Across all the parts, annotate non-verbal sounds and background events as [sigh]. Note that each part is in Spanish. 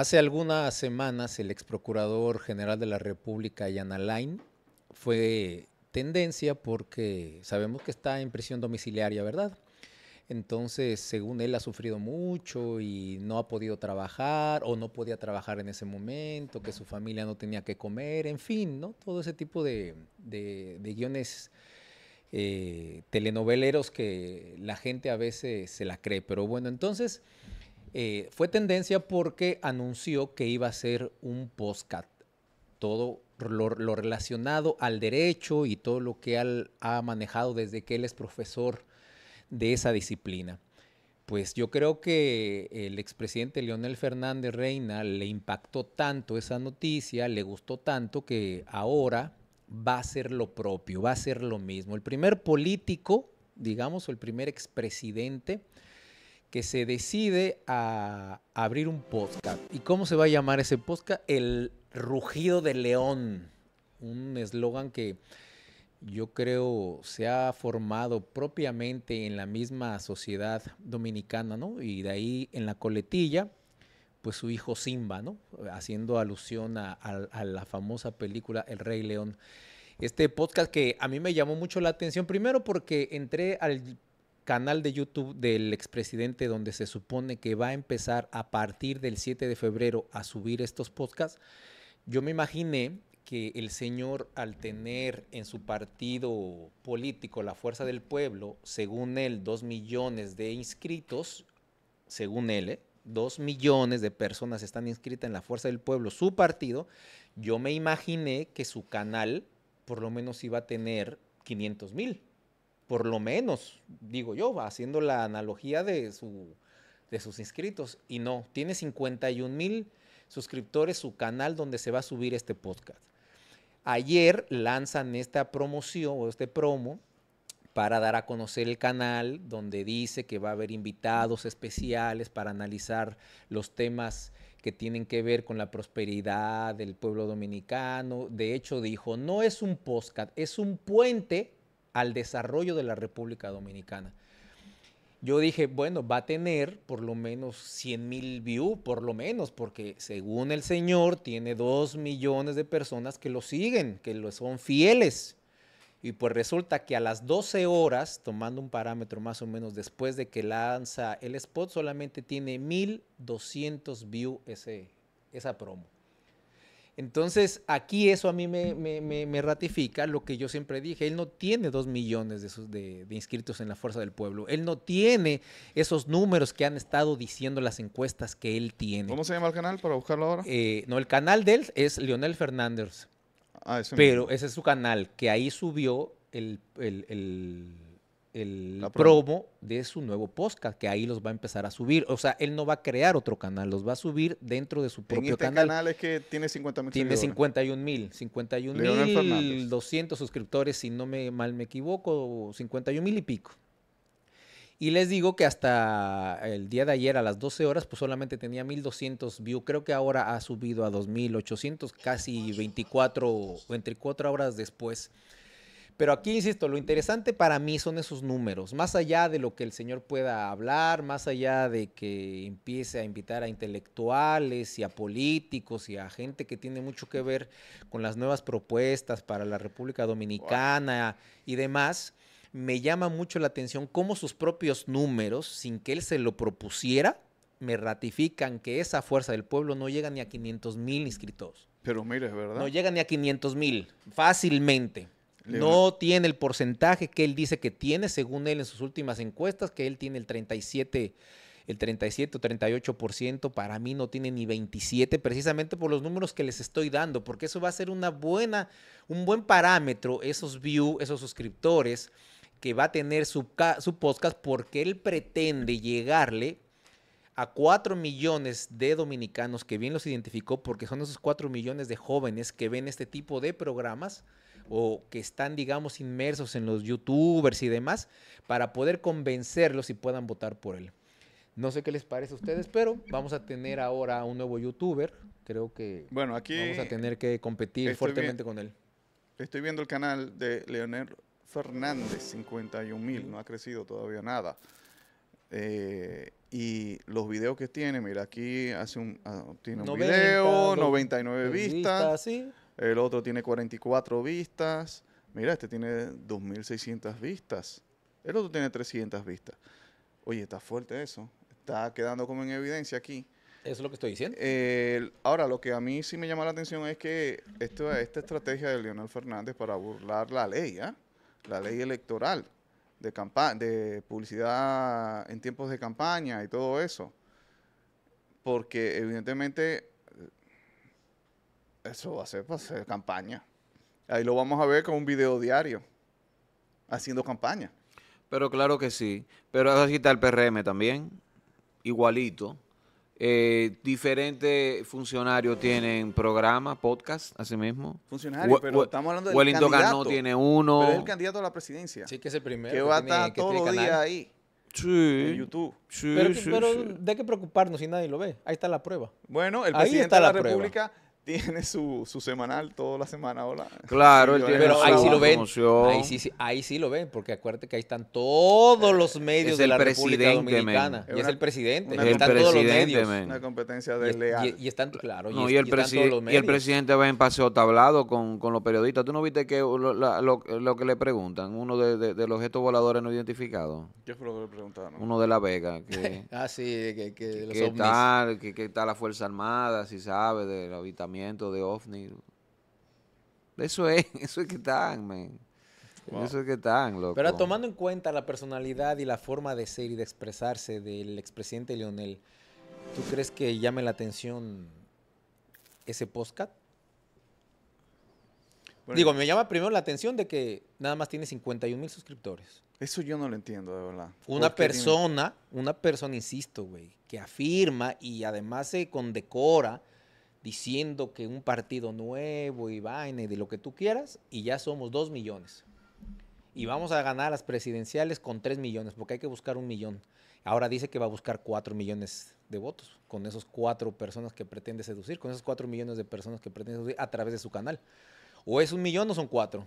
Hace algunas semanas el ex procurador general de la República, Jan Alain, fue tendencia porque sabemos que está en prisión domiciliaria, ¿verdad? Entonces, según él, ha sufrido mucho y no ha podido trabajar o no podía trabajar en ese momento, que su familia no tenía que comer, en fin, ¿no? Todo ese tipo de, guiones eh, telenoveleros que la gente a veces se la cree. Pero bueno, entonces... Eh, fue tendencia porque anunció que iba a ser un podcast, todo lo, relacionado al derecho y todo lo que ha manejado desde que él es profesor de esa disciplina. Pues yo creo que el expresidente Leonel Fernández Reina le impactó tanto esa noticia, le gustó tanto que ahora va a ser lo propio, va a ser lo mismo. El primer político, digamos, o el primer expresidente, que se decide a abrir un podcast. ¿Y cómo se va a llamar ese podcast? El rugido de león. Un eslogan que yo creo se ha formado propiamente en la misma sociedad dominicana, ¿no? Y de ahí en la coletilla, pues su hijo Simba, ¿no? Haciendo alusión a, a la famosa película El Rey León. Este podcast que a mí me llamó mucho la atención, primero porque entré al canal de YouTube del expresidente donde se supone que va a empezar a partir del 7 de febrero a subir estos podcasts, yo me imaginé que el señor al tener en su partido político la fuerza del pueblo, según él, dos millones de inscritos, según él, ¿eh? dos millones de personas están inscritas en la fuerza del pueblo, su partido, yo me imaginé que su canal por lo menos iba a tener 500 mil por lo menos, digo yo, haciendo la analogía de, su, de sus inscritos. Y no, tiene 51 mil suscriptores su canal donde se va a subir este podcast. Ayer lanzan esta promoción o este promo para dar a conocer el canal donde dice que va a haber invitados especiales para analizar los temas que tienen que ver con la prosperidad del pueblo dominicano. De hecho, dijo, no es un podcast, es un puente al desarrollo de la República Dominicana. Yo dije, bueno, va a tener por lo menos 100 mil views, por lo menos, porque según el Señor tiene 2 millones de personas que lo siguen, que lo son fieles. Y pues resulta que a las 12 horas, tomando un parámetro más o menos después de que lanza el spot, solamente tiene 1200 views esa promo. Entonces, aquí eso a mí me, ratifica lo que yo siempre dije. Él no tiene dos millones de, esos de, inscritos en la Fuerza del Pueblo. Él no tiene esos números que han estado diciendo las encuestas que él tiene. ¿Cómo se llama el canal para buscarlo ahora? Eh, no, el canal de él es Lionel Fernández. Ah, Pero ese es su canal, que ahí subió el el promo de su nuevo podcast, que ahí los va a empezar a subir. O sea, él no va a crear otro canal, los va a subir dentro de su propio este canal. canal es que tiene 50 mil Tiene 51 mil, 51 mil, 200 suscriptores, si no me mal me equivoco, 51 mil y pico. Y les digo que hasta el día de ayer a las 12 horas, pues solamente tenía 1200 views. Creo que ahora ha subido a 2800, casi 24, 24 horas después. Pero aquí, insisto, lo interesante para mí son esos números. Más allá de lo que el Señor pueda hablar, más allá de que empiece a invitar a intelectuales y a políticos y a gente que tiene mucho que ver con las nuevas propuestas para la República Dominicana y demás, me llama mucho la atención cómo sus propios números, sin que él se lo propusiera, me ratifican que esa fuerza del pueblo no llega ni a 500 mil inscritos. Pero mire, verdad. No llega ni a 500 mil, fácilmente no tiene el porcentaje que él dice que tiene, según él en sus últimas encuestas, que él tiene el 37, el 37 o 38%, para mí no tiene ni 27, precisamente por los números que les estoy dando, porque eso va a ser una buena, un buen parámetro, esos views, esos suscriptores que va a tener su, su podcast, porque él pretende llegarle a 4 millones de dominicanos que bien los identificó, porque son esos 4 millones de jóvenes que ven este tipo de programas o que están, digamos, inmersos en los youtubers y demás, para poder convencerlos y puedan votar por él. No sé qué les parece a ustedes, pero vamos a tener ahora un nuevo youtuber. Creo que bueno, aquí vamos a tener que competir fuertemente con él. Estoy viendo el canal de Leonel Fernández, 51 mil, no ha crecido todavía nada. Eh, y los videos que tiene, mira, aquí hace un, ah, tiene un video, 99 vistas. vistas ¿sí? el otro tiene 44 vistas, mira, este tiene 2.600 vistas, el otro tiene 300 vistas. Oye, está fuerte eso, está quedando como en evidencia aquí. Eso es lo que estoy diciendo. ahora, lo que a mí sí me llama la atención es que esto, esta estrategia de Leonel Fernández para burlar la ley, ¿ah? la ley electoral, de, de publicidad en tiempos de campaña y todo eso. Porque evidentemente eso va a ser, campaña. Ahí lo vamos a ver con un video diario, haciendo campaña. Pero claro que sí. Pero así está el PRM también, igualito. Eh, diferentes funcionarios tienen programas, podcast, así mismo. Funcionarios, pero estamos hablando de candidato. Wellington tiene uno. Pero es el candidato a la presidencia. Sí, que es el primero. Que va a estar todos los días ahí. Sí. En YouTube. pero, pero de qué preocuparnos si nadie lo ve. Ahí está la prueba. Bueno, el ahí presidente de la República tiene su, semanal toda la semana, hola. Claro, pero ahí sí lo ven. Ahí sí, lo ven, porque acuérdate que ahí están todos los medios de la República Dominicana. y es el presidente. Es el están todos los medios. Una competencia desleal. Y, están, claro, y, el el presidente va en paseo tablado con, con los periodistas. ¿Tú no viste que lo, lo, que le preguntan? Uno de, de, los gestos voladores no identificados. ¿Qué fue lo que le preguntaron? Uno de La Vega. Que, [laughs] ah, sí, que, que, los ¿Qué tal? ¿Qué tal la Fuerza Armada? Si sabe de la de OFNI. Eso es, [laughs] eso es que tan Eso es que tan loco. Pero tomando en cuenta la personalidad y la forma de ser y de expresarse del expresidente Leonel, ¿tú crees que llame la atención ese postcat? Digo, me llama primero la atención de que nada más tiene 51 mil suscriptores. Eso yo no lo entiendo, de verdad. Una persona, una persona, insisto, güey, que afirma y además se condecora diciendo que un partido nuevo y vaina y de lo que tú quieras, y ya somos dos millones. Y vamos a ganar las presidenciales con tres millones, porque hay que buscar un millón. Ahora dice que va a buscar cuatro millones de votos con esos cuatro personas que pretende seducir, con esos cuatro millones de personas que pretende seducir a través de su canal. O es un millón o son cuatro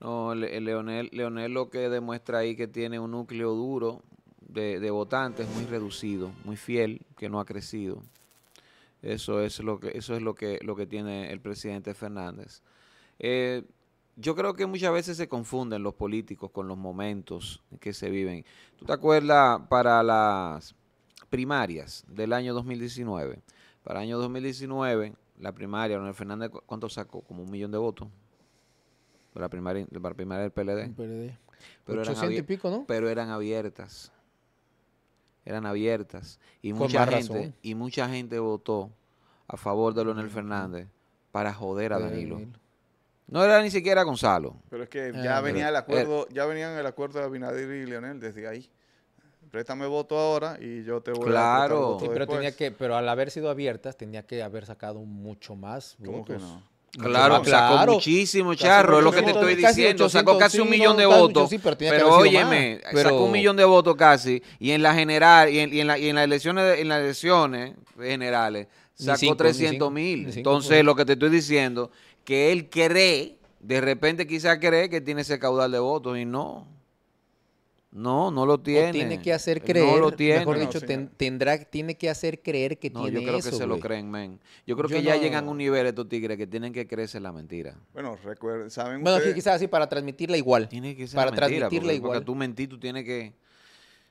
No, eh, Leonel, lo que demuestra ahí que tiene un núcleo duro de, de votantes muy reducido, muy fiel, que no ha crecido. Eso es lo que, eso es lo que, lo que tiene el presidente Fernández. Eh, yo creo que muchas veces se confunden los políticos con los momentos que se viven. ¿Tú te acuerdas para las primarias del año 2019? Para el año 2019, la primaria, Fernández, ¿cuánto sacó? Como un millón de votos. Para la primaria, del PLD. Pero pico, ¿no? Pero eran abiertas eran abiertas y mucha gente y mucha gente votó a favor de Leonel mm. Fernández para joder a Danilo. No era ni siquiera Gonzalo. Pero es que eh, ya venía el eh, acuerdo, ya venían el acuerdo de Abinader y Leonel desde ahí. Préstame voto ahora y yo te voy claro. a Claro. pero tenía que, pero al haber sido abiertas tenía que haber sacado mucho más votos. que no? Claro, sacó muchísimo, Charro, es lo que te estoy diciendo. sacó casi un millón de votos. pero, óyeme, sacó un millón de votos casi. Y en la general, y en, las elecciones, en las elecciones generales, sacó 300 mil. Entonces, lo que te estoy diciendo, que él cree, de repente quizás cree que tiene ese caudal de votos y no. No, no lo tiene. tiene que hacer creer. No lo tiene. Mejor dicho, tendrá, tiene que hacer creer que no, tiene eso. Yo creo que se lo creen, men. Yo creo que ya llegan a un nivel estos tigres que tienen que creerse la mentira. Bueno, recuerden, saben Bueno, quizás así para transmitirla igual. Tiene que ser para transmitirla igual. Porque tú mentí, tú tienes que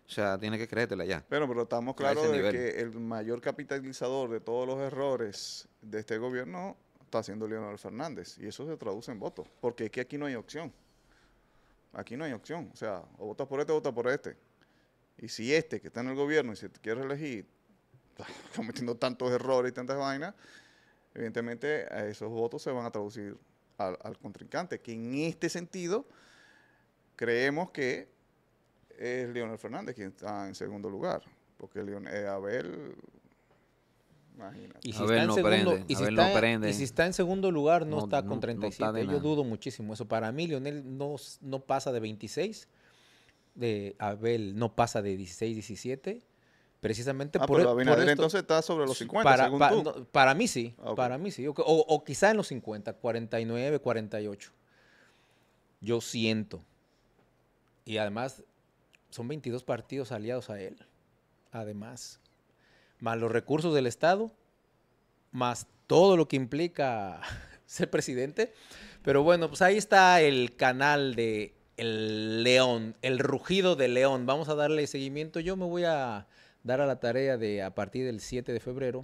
o sea, tienes que creértela ya. Pero, pero estamos claros de que el mayor capitalizador de todos los errores de este gobierno está haciendo Leonel Fernández. Y eso se traduce en votos. Porque es que aquí no hay opción. Aquí no hay opción. O sea, o votas por este o votas por este. Y si este que está en el gobierno y se quiere elegir, [laughs] está cometiendo tantos errores y tantas vainas, evidentemente esos votos se van a traducir al, contrincante, que en este sentido creemos que es Leonel Fernández quien está en segundo lugar, porque eh, Abel y si, está, en segundo, lugar, no, está con 37. Yo dudo muchísimo eso. Para mí, Lionel no, no pasa de 26. De Abel no pasa de 16, 17. Precisamente ah, por, pero pues e-, entonces está sobre los 50, para, mí sí, ah, para mí sí. O, o quizá en los 50, 49, 48. Yo siento. Y además, son 22 partidos aliados a él. Además más los recursos del Estado, más todo lo que implica [laughs] ser presidente. Pero bueno, pues ahí está el canal de El León, el rugido de León. Vamos a darle seguimiento. Yo me voy a dar a la tarea de a partir del 7 de febrero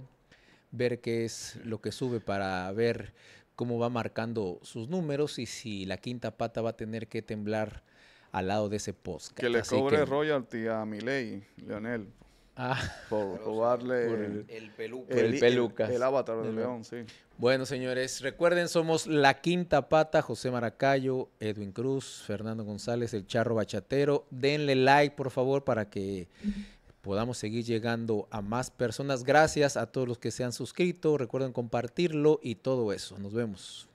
ver qué es lo que sube para ver cómo va marcando sus números y si la quinta pata va a tener que temblar al lado de ese podcast. Que le cobre royalty a mi ley, Leonel. Ah. por robarle el, peluca. El, avatar del León, sí. Bueno, señores, recuerden, somos La Quinta Pata, José Maracayo, Edwin Cruz, Fernando González, El Charro Bachatero. Denle like, por favor, para que podamos seguir llegando a más personas. Gracias a todos los que se han suscrito. Recuerden compartirlo y todo eso. Nos vemos.